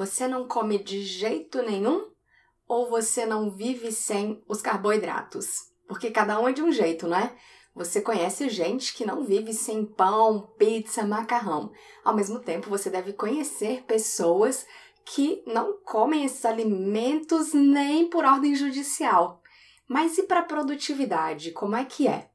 você não come de jeito nenhum ou você não vive sem os carboidratos? Porque cada um é de um jeito, não é? Você conhece gente que não vive sem pão, pizza, macarrão. Ao mesmo tempo, você deve conhecer pessoas que não comem esses alimentos nem por ordem judicial. Mas e para a produtividade? Como é que é?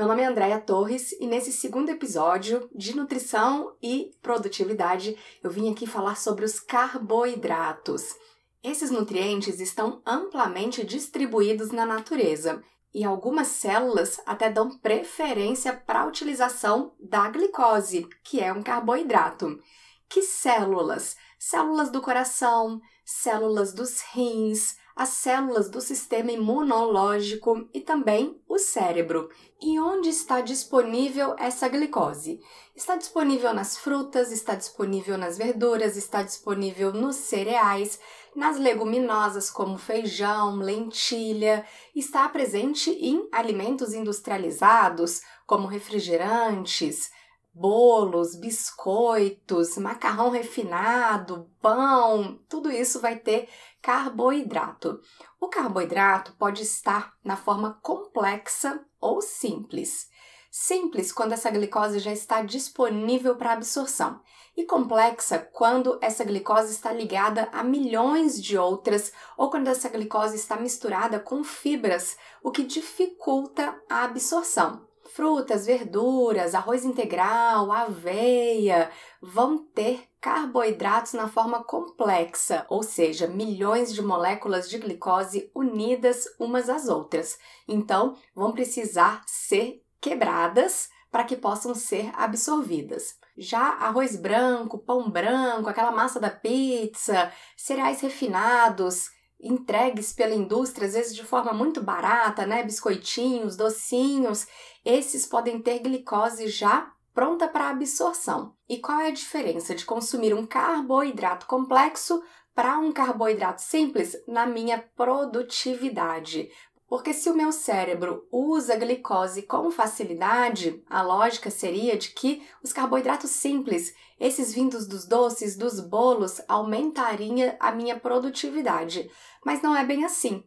Meu nome é Andréia Torres e nesse segundo episódio de nutrição e produtividade eu vim aqui falar sobre os carboidratos. Esses nutrientes estão amplamente distribuídos na natureza e algumas células até dão preferência para a utilização da glicose, que é um carboidrato. Que células? Células do coração, células dos rins, as células do sistema imunológico e também o cérebro. E onde está disponível essa glicose? Está disponível nas frutas, está disponível nas verduras, está disponível nos cereais, nas leguminosas como feijão, lentilha, está presente em alimentos industrializados como refrigerantes bolos, biscoitos, macarrão refinado, pão, tudo isso vai ter carboidrato. O carboidrato pode estar na forma complexa ou simples. Simples quando essa glicose já está disponível para absorção, e complexa quando essa glicose está ligada a milhões de outras ou quando essa glicose está misturada com fibras, o que dificulta a absorção. Frutas, verduras, arroz integral, aveia vão ter carboidratos na forma complexa, ou seja, milhões de moléculas de glicose unidas umas às outras. Então, vão precisar ser quebradas para que possam ser absorvidas. Já arroz branco, pão branco, aquela massa da pizza, cereais refinados, entregues pela indústria, às vezes de forma muito barata, né? Biscoitinhos, docinhos, esses podem ter glicose já pronta para absorção. E qual é a diferença de consumir um carboidrato complexo para um carboidrato simples na minha produtividade? Porque se o meu cérebro usa glicose com facilidade, a lógica seria de que os carboidratos simples, esses vindos dos doces, dos bolos, aumentariam a minha produtividade. Mas não é bem assim.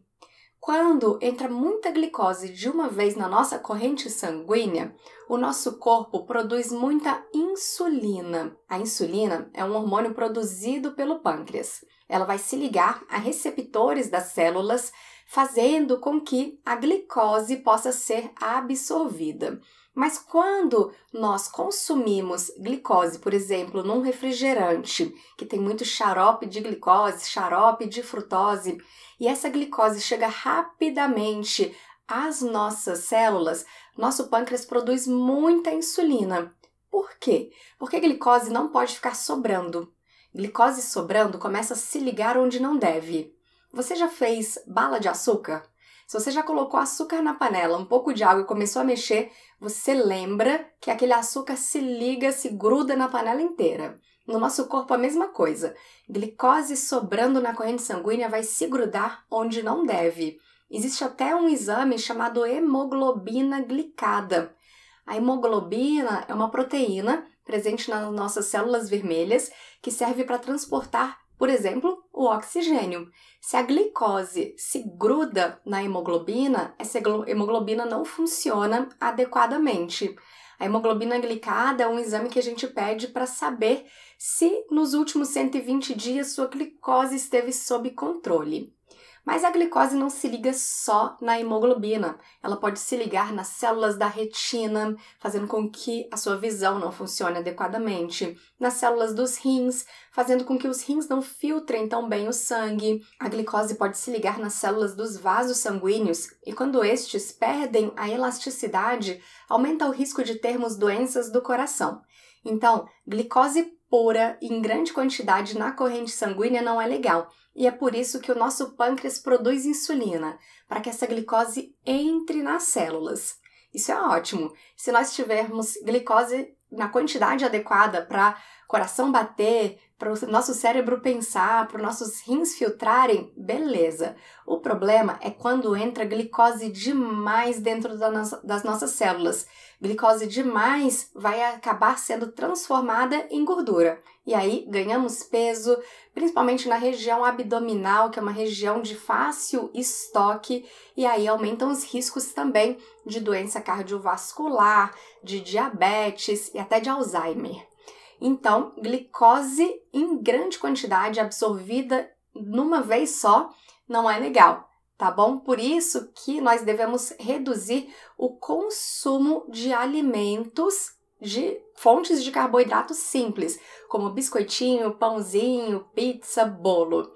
Quando entra muita glicose de uma vez na nossa corrente sanguínea, o nosso corpo produz muita insulina. A insulina é um hormônio produzido pelo pâncreas. Ela vai se ligar a receptores das células fazendo com que a glicose possa ser absorvida. Mas quando nós consumimos glicose, por exemplo, num refrigerante, que tem muito xarope de glicose, xarope de frutose, e essa glicose chega rapidamente às nossas células, nosso pâncreas produz muita insulina. Por quê? Porque a glicose não pode ficar sobrando. Glicose sobrando começa a se ligar onde não deve. Você já fez bala de açúcar? Se você já colocou açúcar na panela, um pouco de água e começou a mexer, você lembra que aquele açúcar se liga, se gruda na panela inteira. No nosso corpo, a mesma coisa. Glicose sobrando na corrente sanguínea vai se grudar onde não deve. Existe até um exame chamado hemoglobina glicada. A hemoglobina é uma proteína presente nas nossas células vermelhas que serve para transportar por exemplo, o oxigênio. Se a glicose se gruda na hemoglobina, essa hemoglobina não funciona adequadamente. A hemoglobina glicada é um exame que a gente pede para saber se nos últimos 120 dias sua glicose esteve sob controle. Mas a glicose não se liga só na hemoglobina, ela pode se ligar nas células da retina, fazendo com que a sua visão não funcione adequadamente, nas células dos rins, fazendo com que os rins não filtrem tão bem o sangue. A glicose pode se ligar nas células dos vasos sanguíneos e quando estes perdem a elasticidade, aumenta o risco de termos doenças do coração. Então, glicose pura em grande quantidade na corrente sanguínea não é legal, e é por isso que o nosso pâncreas produz insulina, para que essa glicose entre nas células. Isso é ótimo. Se nós tivermos glicose na quantidade adequada para coração bater, para o nosso cérebro pensar, para os nossos rins filtrarem, beleza. O problema é quando entra glicose demais dentro da no das nossas células. Glicose demais vai acabar sendo transformada em gordura. E aí ganhamos peso, principalmente na região abdominal, que é uma região de fácil estoque, e aí aumentam os riscos também de doença cardiovascular, de diabetes e até de Alzheimer. Então, glicose em grande quantidade absorvida numa vez só não é legal, tá bom? Por isso que nós devemos reduzir o consumo de alimentos de fontes de carboidratos simples, como biscoitinho, pãozinho, pizza, bolo.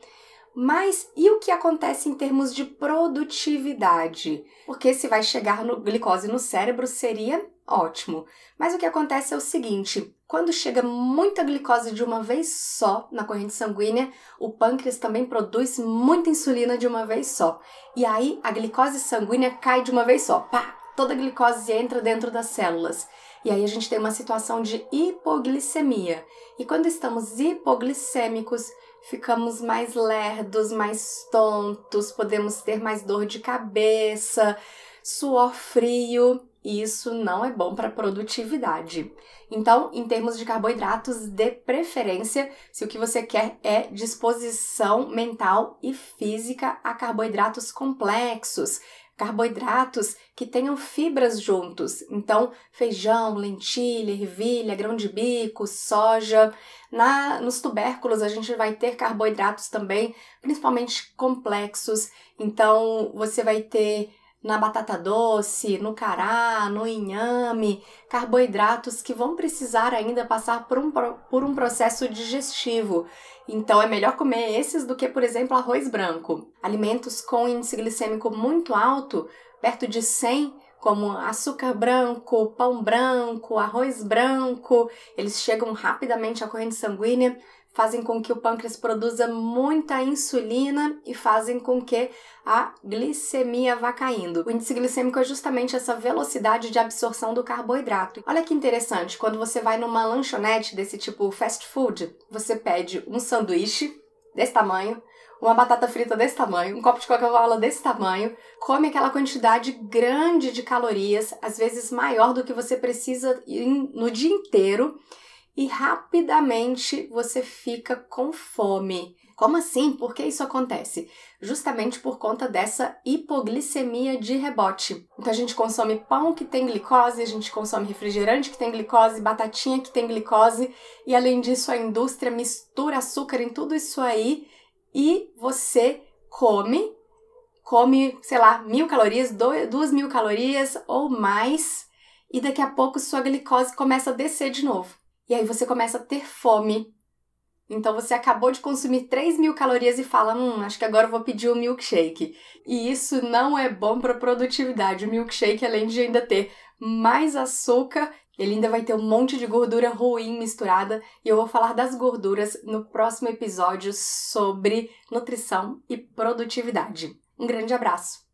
Mas e o que acontece em termos de produtividade? Porque se vai chegar no glicose no cérebro seria ótimo. Mas o que acontece é o seguinte: quando chega muita glicose de uma vez só na corrente sanguínea, o pâncreas também produz muita insulina de uma vez só. E aí a glicose sanguínea cai de uma vez só. Pá! Toda a glicose entra dentro das células. E aí a gente tem uma situação de hipoglicemia. E quando estamos hipoglicêmicos, ficamos mais lerdos, mais tontos, podemos ter mais dor de cabeça, suor frio e isso não é bom para a produtividade. Então, em termos de carboidratos, de preferência, se o que você quer é disposição mental e física a carboidratos complexos, carboidratos que tenham fibras juntos. Então, feijão, lentilha, ervilha, grão de bico, soja. Na, nos tubérculos a gente vai ter carboidratos também, principalmente complexos. Então, você vai ter na batata doce, no cará, no inhame, carboidratos que vão precisar ainda passar por um, por um processo digestivo. Então é melhor comer esses do que, por exemplo, arroz branco. Alimentos com índice glicêmico muito alto, perto de 100, como açúcar branco, pão branco, arroz branco, eles chegam rapidamente à corrente sanguínea, fazem com que o pâncreas produza muita insulina e fazem com que a glicemia vá caindo. O índice glicêmico é justamente essa velocidade de absorção do carboidrato. Olha que interessante, quando você vai numa lanchonete desse tipo fast food, você pede um sanduíche desse tamanho, uma batata frita desse tamanho, um copo de Coca-Cola desse tamanho, come aquela quantidade grande de calorias, às vezes maior do que você precisa no dia inteiro e rapidamente você fica com fome. Como assim? Por que isso acontece? Justamente por conta dessa hipoglicemia de rebote. Então a gente consome pão que tem glicose, a gente consome refrigerante que tem glicose, batatinha que tem glicose, e além disso a indústria mistura açúcar em tudo isso aí e você come, come, sei lá, mil calorias, dois, duas mil calorias ou mais, e daqui a pouco sua glicose começa a descer de novo. E aí você começa a ter fome. Então você acabou de consumir 3 mil calorias e fala: Hum, acho que agora eu vou pedir um milkshake. E isso não é bom para produtividade. O milkshake, além de ainda ter mais açúcar, ele ainda vai ter um monte de gordura ruim misturada. E eu vou falar das gorduras no próximo episódio sobre nutrição e produtividade. Um grande abraço!